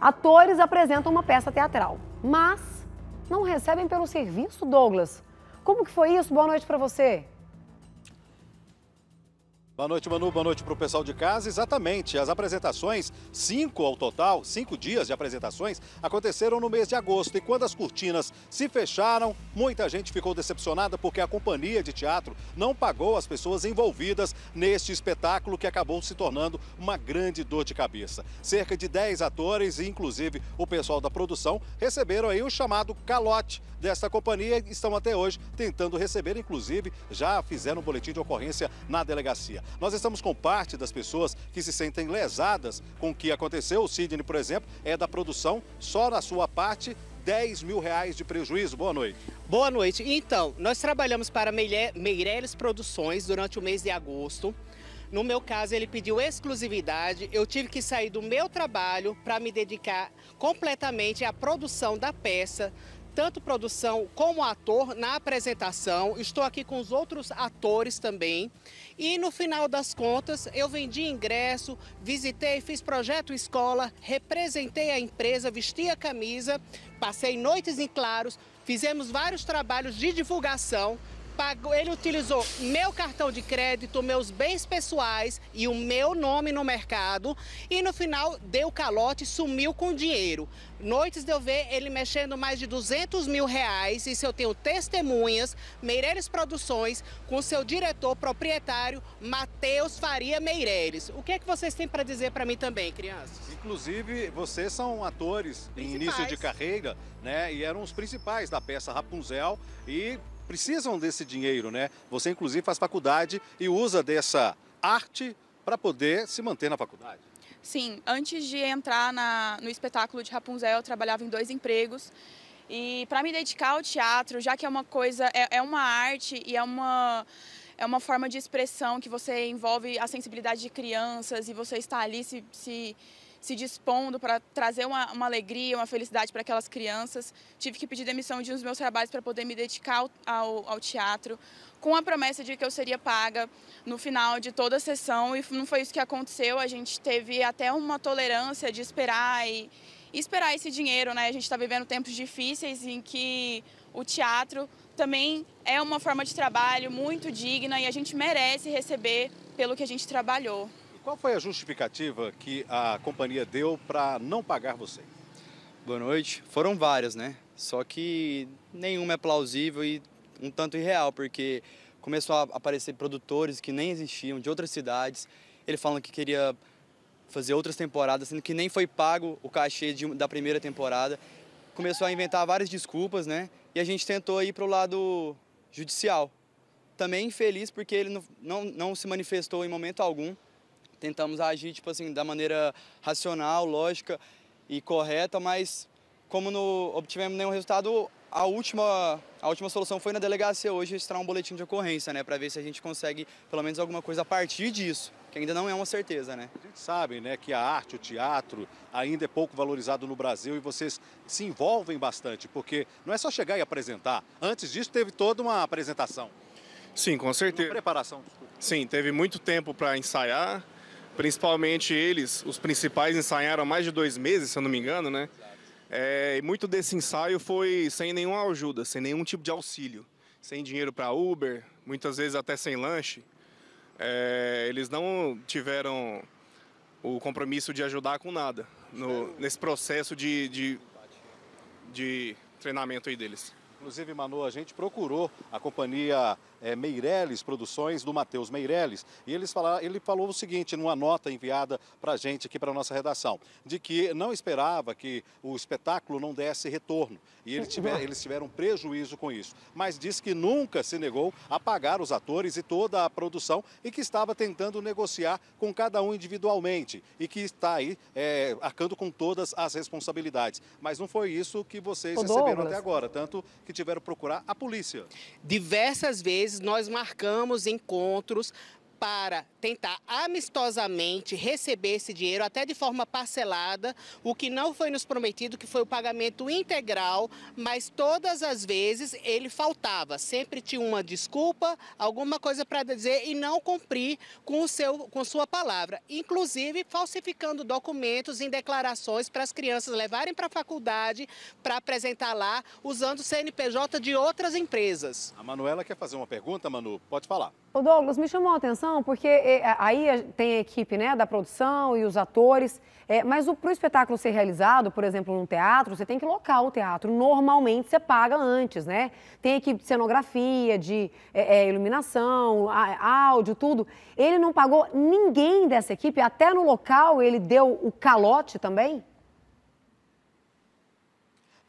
Atores apresentam uma peça teatral, mas não recebem pelo serviço, Douglas. Como que foi isso? Boa noite para você. Boa noite, Manu. Boa noite para o pessoal de casa. Exatamente, as apresentações, cinco ao total, cinco dias de apresentações, aconteceram no mês de agosto. E quando as cortinas se fecharam, muita gente ficou decepcionada porque a companhia de teatro não pagou as pessoas envolvidas neste espetáculo que acabou se tornando uma grande dor de cabeça. Cerca de 10 atores, e inclusive o pessoal da produção, receberam aí o chamado calote desta companhia e estão até hoje tentando receber, inclusive já fizeram um boletim de ocorrência na delegacia. Nós estamos com parte das pessoas que se sentem lesadas com o que aconteceu. O Sidney, por exemplo, é da produção, só na sua parte 10 mil reais de prejuízo. Boa noite. Boa noite. Então, nós trabalhamos para Meireles Produções durante o mês de agosto. No meu caso, ele pediu exclusividade. Eu tive que sair do meu trabalho para me dedicar completamente à produção da peça, tanto produção como ator na apresentação. Estou aqui com os outros atores também. E no final das contas, eu vendi ingresso, visitei, fiz projeto escola, representei a empresa, vesti a camisa, passei noites em claros, fizemos vários trabalhos de divulgação pagou, ele utilizou meu cartão de crédito, meus bens pessoais e o meu nome no mercado e no final deu calote, sumiu com o dinheiro. Noites de eu ver ele mexendo mais de 200 mil reais, isso eu tenho testemunhas, Meireles Produções, com seu diretor proprietário, Matheus Faria Meireles. O que é que vocês têm para dizer para mim também, crianças? Inclusive, vocês são atores principais. em início de carreira, né? E eram os principais da peça Rapunzel e precisam desse dinheiro, né? Você, inclusive, faz faculdade e usa dessa arte para poder se manter na faculdade. Sim, antes de entrar na, no espetáculo de Rapunzel, eu trabalhava em dois empregos. E para me dedicar ao teatro, já que é uma coisa, é, é uma arte e é uma é uma forma de expressão que você envolve a sensibilidade de crianças e você está ali se, se se dispondo para trazer uma, uma, alegria, uma felicidade para aquelas crianças. Tive que pedir demissão de uns meus trabalhos para poder me dedicar ao, ao, ao teatro, com a promessa de que eu seria paga no final de toda a sessão, e não foi isso que aconteceu. A gente teve até uma tolerância de esperar e, e esperar esse dinheiro, né? A gente está vivendo tempos difíceis em que o teatro também é uma forma de trabalho muito digna e a gente merece receber pelo que a gente trabalhou. Qual foi a justificativa que a companhia deu para não pagar você? Boa noite. Foram várias, né? Só que nenhuma é plausível e um tanto irreal, porque começou a aparecer produtores que nem existiam de outras cidades. Ele falando que queria fazer outras temporadas, sendo que nem foi pago o cachê de, da primeira temporada. Começou a inventar várias desculpas, né? E a gente tentou ir para o lado judicial. Também infeliz porque ele não, não, não se manifestou em momento algum tentamos agir tipo assim da maneira racional, lógica e correta, mas como não obtivemos nenhum resultado, a última, a última solução foi na delegacia hoje registrar um boletim de ocorrência, né, para ver se a gente consegue pelo menos alguma coisa a partir disso, que ainda não é uma certeza, né? A gente sabe, né, que a arte, o teatro ainda é pouco valorizado no Brasil e vocês se envolvem bastante, porque não é só chegar e apresentar. Antes disso teve toda uma apresentação. Sim, com certeza. Uma preparação. Desculpa. Sim, teve muito tempo para ensaiar. Principalmente eles, os principais, ensaiaram mais de dois meses, se eu não me engano, né? É, e muito desse ensaio foi sem nenhuma ajuda, sem nenhum tipo de auxílio. Sem dinheiro para Uber, muitas vezes até sem lanche. É, eles não tiveram o compromisso de ajudar com nada no, nesse processo de, de, de treinamento aí deles. Inclusive, Manu, a gente procurou a companhia é, Meirelles Produções, do Matheus Meirelles. E eles falaram, ele falou o seguinte, numa nota enviada para a gente aqui, para a nossa redação, de que não esperava que o espetáculo não desse retorno. E eles tiveram prejuízo com isso. Mas disse que nunca se negou a pagar os atores e toda a produção e que estava tentando negociar com cada um individualmente e que está aí é, arcando com todas as responsabilidades. Mas não foi isso que vocês receberam até agora, tanto que tiveram que procurar a polícia. Diversas vezes nós marcamos encontros para tentar amistosamente receber esse dinheiro, até de forma parcelada, o que não foi nos prometido, que foi o pagamento integral, mas todas as vezes ele faltava. Sempre tinha uma desculpa, alguma coisa para dizer e não cumprir com, o seu, com sua palavra. Inclusive falsificando documentos em declarações para as crianças levarem para a faculdade para apresentar lá, usando CNPJ de outras empresas. A Manuela quer fazer uma pergunta, Manu? Pode falar. O Douglas, me chamou a atenção porque é, é aí tem a equipe né, da produção e os atores, é, mas para o espetáculo ser realizado, por exemplo, num teatro, você tem que locar o teatro. Normalmente você paga antes, né? Tem equipe de cenografia, de é, é iluminação, é, áudio, tudo. Ele não pagou ninguém dessa equipe, até no local ele deu o calote também?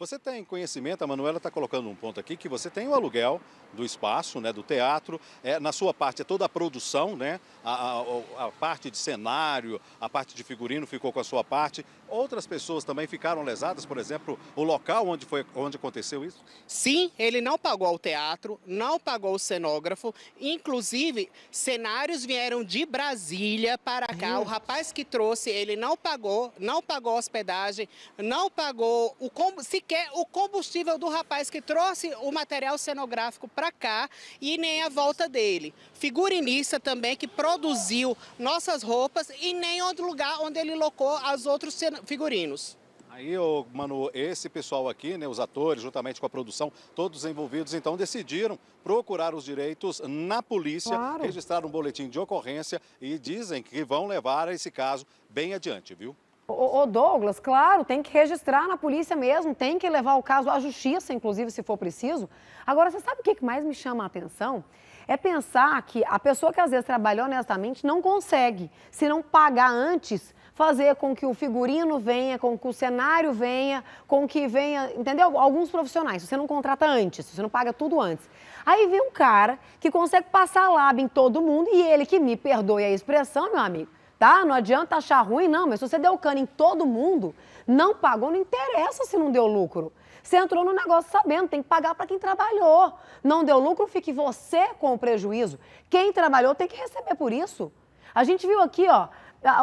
Você tem conhecimento, a Manuela está colocando um ponto aqui, que você tem o aluguel do espaço, né, do teatro, é, na sua parte é toda a produção, né, a, a, a, parte de cenário, a parte de figurino ficou com a sua parte. Outras pessoas também ficaram lesadas, por exemplo, o local onde, foi, onde aconteceu isso? Sim, ele não pagou ao teatro, não pagou o cenógrafo, inclusive cenários vieram de Brasília para cá, o rapaz que trouxe, ele não pagou, não pagou hospedagem, não pagou o... Se que é o combustível do rapaz que trouxe o material cenográfico para cá e nem a volta dele. Figurinista também que produziu nossas roupas e nem outro lugar onde ele locou os outros figurinos. Aí, ô, Manu, esse pessoal aqui, né, os atores, juntamente com a produção, todos envolvidos, então decidiram procurar os direitos na polícia, claro. registrar um boletim de ocorrência e dizem que vão levar esse caso bem adiante, viu? Ô, Douglas, claro, tem que registrar na polícia mesmo, tem que levar o caso à justiça, inclusive, se for preciso. Agora, você sabe o que mais me chama a atenção? É pensar que a pessoa que às vezes trabalha honestamente não consegue, se não pagar antes, fazer com que o figurino venha, com que o cenário venha, com que venha, entendeu? Alguns profissionais, você não contrata antes, você não paga tudo antes. Aí vem um cara que consegue passar lábio em todo mundo e ele que me perdoe a expressão, meu amigo tá? Não adianta achar ruim, não, mas se você deu cano em todo mundo, não pagou, não interessa se não deu lucro. Você entrou no negócio sabendo, tem que pagar para quem trabalhou. Não deu lucro, fique você com o prejuízo. Quem trabalhou tem que receber por isso. A gente viu aqui, ó,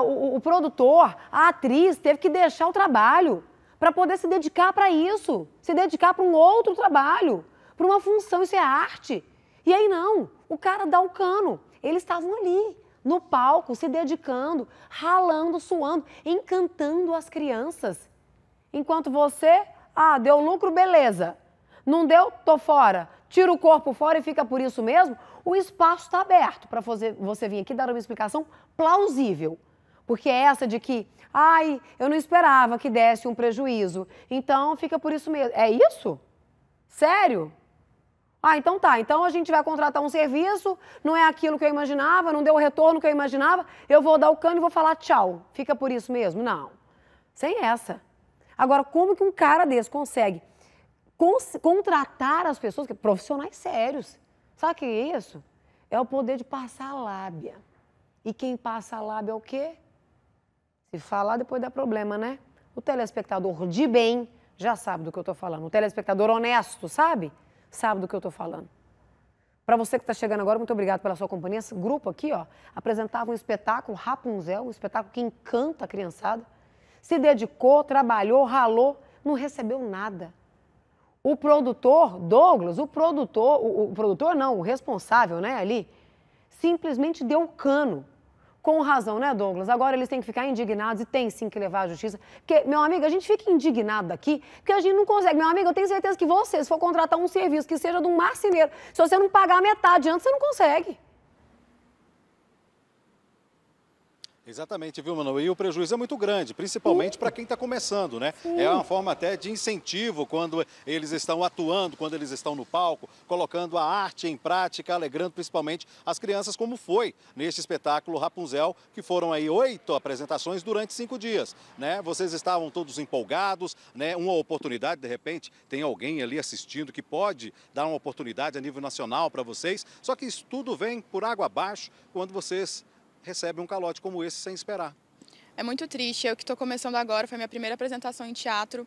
o, o produtor, a atriz teve que deixar o trabalho para poder se dedicar para isso, se dedicar para um outro trabalho, para uma função, isso é arte. E aí não, o cara dá o cano. Eles estavam ali, no palco, se dedicando, ralando, suando, encantando as crianças. Enquanto você, ah, deu lucro, beleza. Não deu, tô fora. Tira o corpo fora e fica por isso mesmo. O espaço está aberto para você vir aqui dar uma explicação plausível. Porque é essa de que, ai, eu não esperava que desse um prejuízo, então fica por isso mesmo. É isso? Sério? Ah, então tá. Então a gente vai contratar um serviço, não é aquilo que eu imaginava, não deu o retorno que eu imaginava, eu vou dar o cano e vou falar tchau. Fica por isso mesmo? Não. Sem essa. Agora, como que um cara desse consegue contratar as pessoas, que é profissionais sérios? Sabe o que é isso? É o poder de passar a lábia. E quem passa a lábia é o quê? Se falar, depois dá problema, né? O telespectador de bem já sabe do que eu estou falando. O telespectador honesto, sabe? sabe do que eu estou falando. Para você que está chegando agora, muito obrigado pela sua companhia. Esse grupo aqui, ó, apresentava um espetáculo Rapunzel, um espetáculo que encanta a criançada. Se dedicou, trabalhou, ralou, não recebeu nada. O produtor, Douglas, o produtor, o, o produtor não, o responsável, né, ali, simplesmente deu o cano. Com razão, né, Douglas? Agora eles têm que ficar indignados e tem sim que levar à justiça. Porque, meu amigo, a gente fica indignado aqui, porque a gente não consegue. Meu amigo, eu tenho certeza que você, se for contratar um serviço que seja de um marceneiro, se você não pagar metade antes, você não consegue. Exatamente, viu, Manu? E o prejuízo é muito grande, principalmente para quem está começando, né? É uma forma até de incentivo quando eles estão atuando, quando eles estão no palco, colocando a arte em prática, alegrando principalmente as crianças, como foi neste espetáculo Rapunzel, que foram aí oito apresentações durante cinco dias, né? Vocês estavam todos empolgados, né? Uma oportunidade, de repente, tem alguém ali assistindo que pode dar uma oportunidade a nível nacional para vocês, só que isso tudo vem por água abaixo quando vocês recebe um calote como esse sem esperar. É muito triste. Eu que estou começando agora, foi minha primeira apresentação em teatro.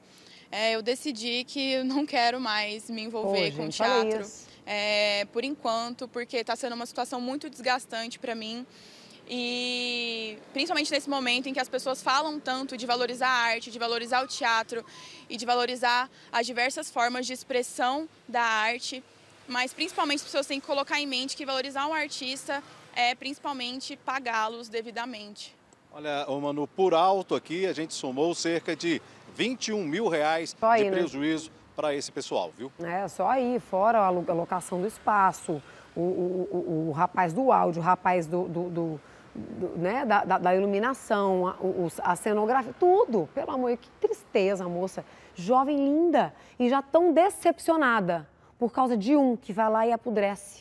É, eu decidi que não quero mais me envolver Pô, com teatro. É, por enquanto, porque está sendo uma situação muito desgastante para mim. E principalmente nesse momento em que as pessoas falam tanto de valorizar a arte, de valorizar o teatro e de valorizar as diversas formas de expressão da arte. Mas principalmente as pessoas têm que colocar em mente que valorizar um artista é principalmente pagá-los devidamente. Olha, Manu, por alto aqui a gente somou cerca de 21 mil reais de né? prejuízo né? para esse pessoal, viu? É, só aí, fora a locação do espaço, o, o, o, o rapaz do áudio, o rapaz do, do, do... Do, né, da, da, da, iluminação, a, a, cenografia, tudo. Pelo amor, que tristeza, moça. Jovem linda e já tão decepcionada por causa de um que vai lá e apodrece.